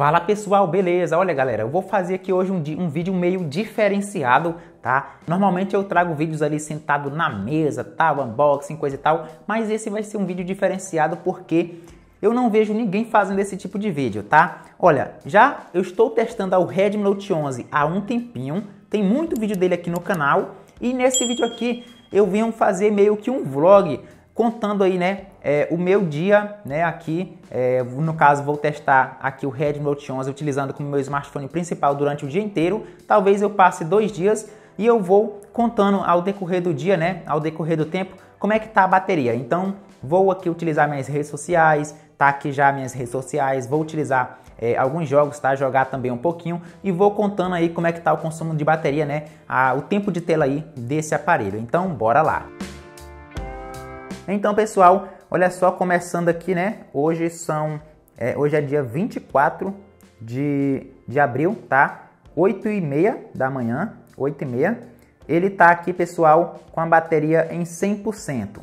Fala pessoal, beleza? Olha galera, eu vou fazer aqui hoje um, um, vídeo meio diferenciado, tá? Normalmente eu trago vídeos ali sentado na mesa, tal, tá? unboxing, coisa e tal, mas esse vai ser um vídeo diferenciado porque eu não vejo ninguém fazendo esse tipo de vídeo, tá? Olha, já eu estou testando o Redmi Note 11 há um tempinho, tem muito vídeo dele aqui no canal e nesse vídeo aqui eu venho fazer meio que um vlog contando aí, né, é, o meu dia, né, aqui, é, no caso vou testar aqui o Redmi Note 11 utilizando como meu smartphone principal durante o dia inteiro, talvez eu passe dois dias e eu vou contando ao decorrer do dia, né, ao decorrer do tempo, como é que tá a bateria. Então, vou aqui utilizar minhas redes sociais, tá aqui já minhas redes sociais, vou utilizar é, alguns jogos, tá? Jogar também um pouquinho e vou contando aí como é que tá o consumo de bateria, né? o tempo de tela aí desse aparelho. Então, bora lá! Então, pessoal, olha só, começando aqui, né? Hoje são. É, hoje é dia 24 de, de abril, tá? 8 e meia da manhã, 8 e meia. Ele tá aqui, pessoal, com a bateria em 100%.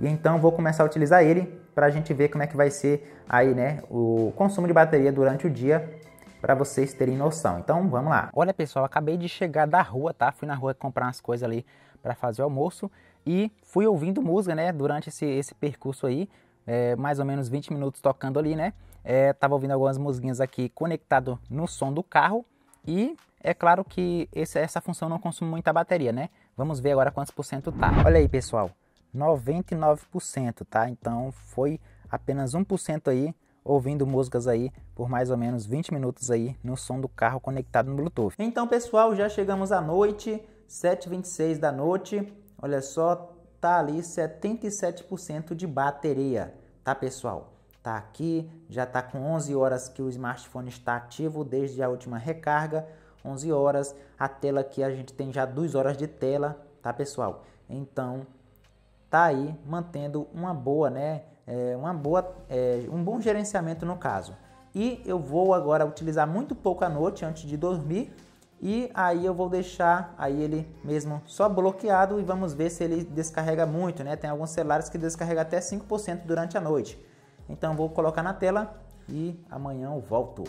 E então vou começar a utilizar ele para a gente ver como é que vai ser aí, né, o consumo de bateria durante o dia para vocês terem noção. Então, vamos lá. Olha, pessoal, acabei de chegar da rua, tá? Fui na rua comprar umas coisas ali para fazer o almoço e fui ouvindo música, né, durante esse, esse percurso aí, é, mais ou menos 20 minutos tocando ali, né, é, tava ouvindo algumas musguinhas aqui conectado no som do carro e é claro que esse, essa função não consome muita bateria, né, vamos ver agora quantos por cento tá. Olha aí, pessoal, 99%, tá, então foi apenas 1% aí ouvindo músicas aí por mais ou menos 20 minutos aí no som do carro conectado no Bluetooth. Então, pessoal, já chegamos à noite, 7h26 da noite. Olha só, tá ali 77% de bateria, tá pessoal? Tá aqui, já tá com 11 horas que o smartphone está ativo desde a última recarga, 11 horas, a tela aqui a gente tem já 2 horas de tela, tá pessoal? Então, tá aí mantendo uma boa, né? É, uma boa, é, um bom gerenciamento no caso. E eu vou agora utilizar muito pouco à noite antes de dormir e aí eu vou deixar aí ele mesmo só bloqueado e vamos ver se ele descarrega muito, né? Tem alguns celulares que descarrega até 5% durante a noite. Então vou colocar na tela e amanhã eu volto.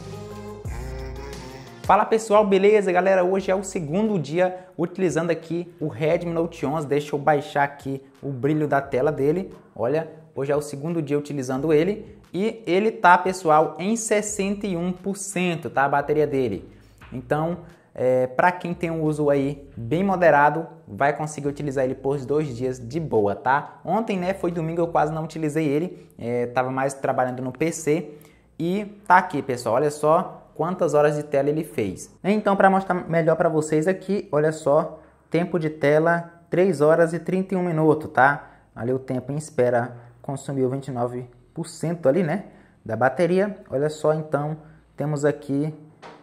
Fala pessoal, beleza? Galera, hoje é o segundo dia utilizando aqui o Redmi Note 11. Deixa eu baixar aqui o brilho da tela dele. Olha, hoje é o segundo dia utilizando ele e ele tá, pessoal, em 61%, tá a bateria dele. Então, é, para quem tem um uso aí bem moderado, vai conseguir utilizar ele por dois dias de boa, tá? Ontem, né, foi domingo, eu quase não utilizei ele, é, tava mais trabalhando no PC e tá aqui, pessoal, olha só quantas horas de tela ele fez. Então, para mostrar melhor para vocês aqui, olha só, tempo de tela 3 horas e 31 minutos, tá? Ali o tempo em espera consumiu 29% ali, né, da bateria. Olha só, então, temos aqui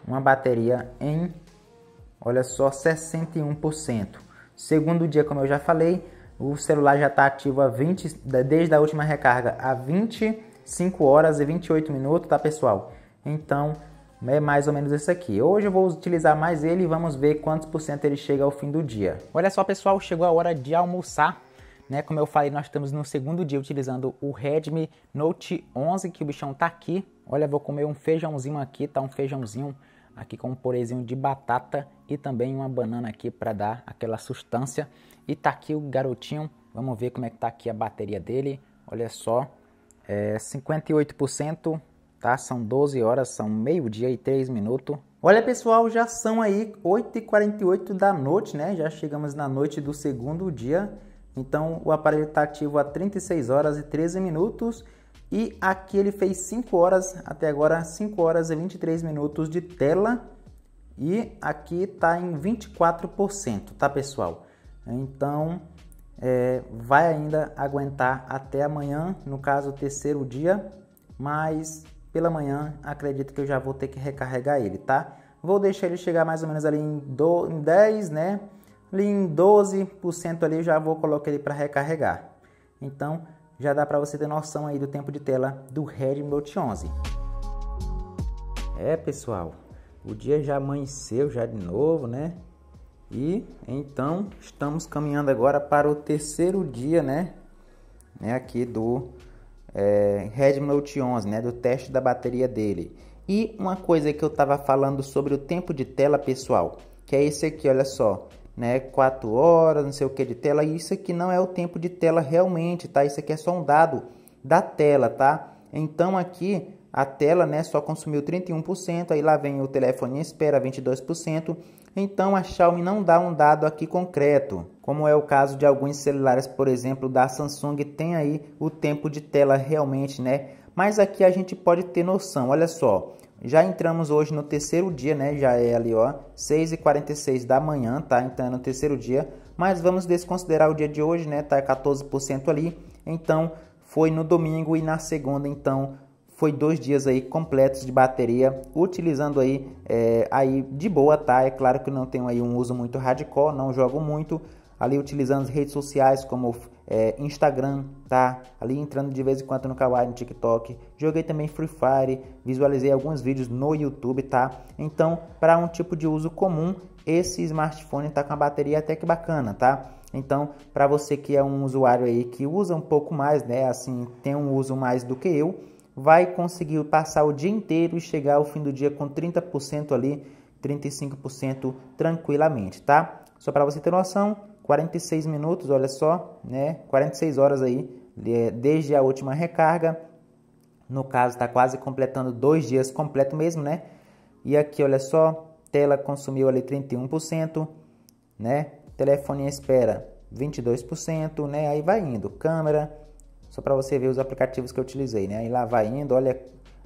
uma bateria em Olha só, 61%. Segundo dia, como eu já falei, o celular já está ativo há 20, desde a última recarga há 25 horas e 28 minutos, tá pessoal? Então é mais ou menos isso aqui. Hoje eu vou utilizar mais ele e vamos ver quantos por cento ele chega ao fim do dia. Olha só pessoal, chegou a hora de almoçar. Né? Como eu falei, nós estamos no segundo dia utilizando o Redmi Note 11, que o bichão tá aqui. Olha, vou comer um feijãozinho aqui, tá um feijãozinho aqui com um purezinho de batata e também uma banana aqui para dar aquela sustância. E tá aqui o garotinho, vamos ver como é que tá aqui a bateria dele. Olha só, é 58%, tá? São 12 horas, são meio-dia e 3 minutos. Olha pessoal, já são aí 8h48 da noite, né? Já chegamos na noite do segundo dia. Então o aparelho tá ativo há 36 horas e 13 minutos e aqui ele fez 5 horas, até agora 5 horas e 23 minutos de tela. E aqui está em 24%, tá pessoal? Então é, vai ainda aguentar até amanhã, no caso terceiro dia, mas pela manhã acredito que eu já vou ter que recarregar ele, tá? Vou deixar ele chegar mais ou menos ali em, do, em 10, né? Ali em 12% ali eu já vou colocar ele para recarregar. Então já dá para você ter noção aí do tempo de tela do Redmi Note 11. É, pessoal, o dia já amanheceu já de novo, né? E então estamos caminhando agora para o terceiro dia, né? né aqui do é, Redmi Note 11, né? Do teste da bateria dele. E uma coisa que eu estava falando sobre o tempo de tela, pessoal, que é esse aqui, olha só né, quatro horas, não sei o que de tela. Isso aqui não é o tempo de tela realmente, tá? Isso aqui é só um dado da tela, tá? Então aqui a tela, né, só consumiu 31%, aí lá vem o telefone em espera 22%. Então a Xiaomi não dá um dado aqui concreto, como é o caso de alguns celulares, por exemplo, da Samsung, tem aí o tempo de tela realmente, né? Mas aqui a gente pode ter noção, olha só. Já entramos hoje no terceiro dia, né? Já é ali, ó, 6h46 da manhã, tá? Então é no terceiro dia. Mas vamos desconsiderar o dia de hoje, né? Tá 14% ali. Então foi no domingo e na segunda, então foi dois dias aí completos de bateria, utilizando aí, é, aí de boa, tá? É claro que não tenho aí um uso muito radical, não jogo muito, ali utilizando as redes sociais como é, Instagram, tá? Ali entrando de vez em quando no Kawaii, no TikTok. Joguei também Free Fire, visualizei alguns vídeos no YouTube, tá? Então, para um tipo de uso comum, esse smartphone tá com a bateria até que bacana, tá? Então, para você que é um usuário aí que usa um pouco mais, né? Assim, tem um uso mais do que eu, vai conseguir passar o dia inteiro e chegar ao fim do dia com 30% ali, 35% tranquilamente, tá? Só para você ter noção, 46 minutos, olha só, né? 46 horas aí é, desde a última recarga. No caso, está quase completando dois dias completo mesmo, né? E aqui, olha só, tela consumiu ali 31%, né? Telefone em espera 22%, né? Aí vai indo, câmera, só para você ver os aplicativos que eu utilizei, né? Aí lá vai indo, olha,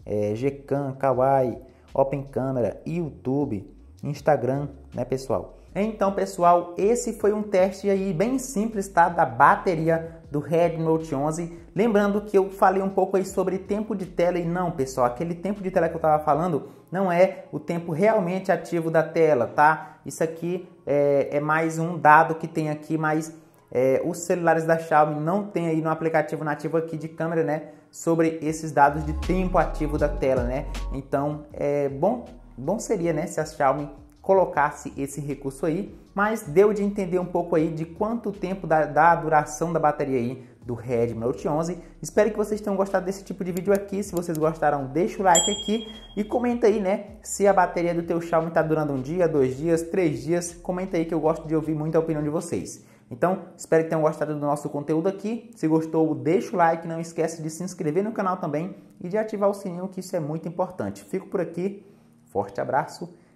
é, Gcam, Kawaii, Open Camera, YouTube, Instagram, né, pessoal? Então, pessoal, esse foi um teste aí bem simples, tá? Da bateria do Red Note 11. Lembrando que eu falei um pouco aí sobre tempo de tela e não, pessoal, aquele tempo de tela que eu estava falando não é o tempo realmente ativo da tela, tá? Isso aqui é, é mais um dado que tem aqui, mas é, os celulares da Xiaomi não tem aí no aplicativo nativo aqui de câmera, né? Sobre esses dados de tempo ativo da tela, né? Então, é bom, bom seria, né? Se a Xiaomi colocasse esse recurso aí, mas deu de entender um pouco aí de quanto tempo da, da duração da bateria aí do Redmi Note 11. Espero que vocês tenham gostado desse tipo de vídeo aqui. Se vocês gostaram, deixa o like aqui e comenta aí, né? Se a bateria do teu Xiaomi está durando um dia, dois dias, três dias, comenta aí que eu gosto de ouvir muito a opinião de vocês. Então, espero que tenham gostado do nosso conteúdo aqui. Se gostou, deixa o like, não esquece de se inscrever no canal também e de ativar o sininho, que isso é muito importante. Fico por aqui, forte abraço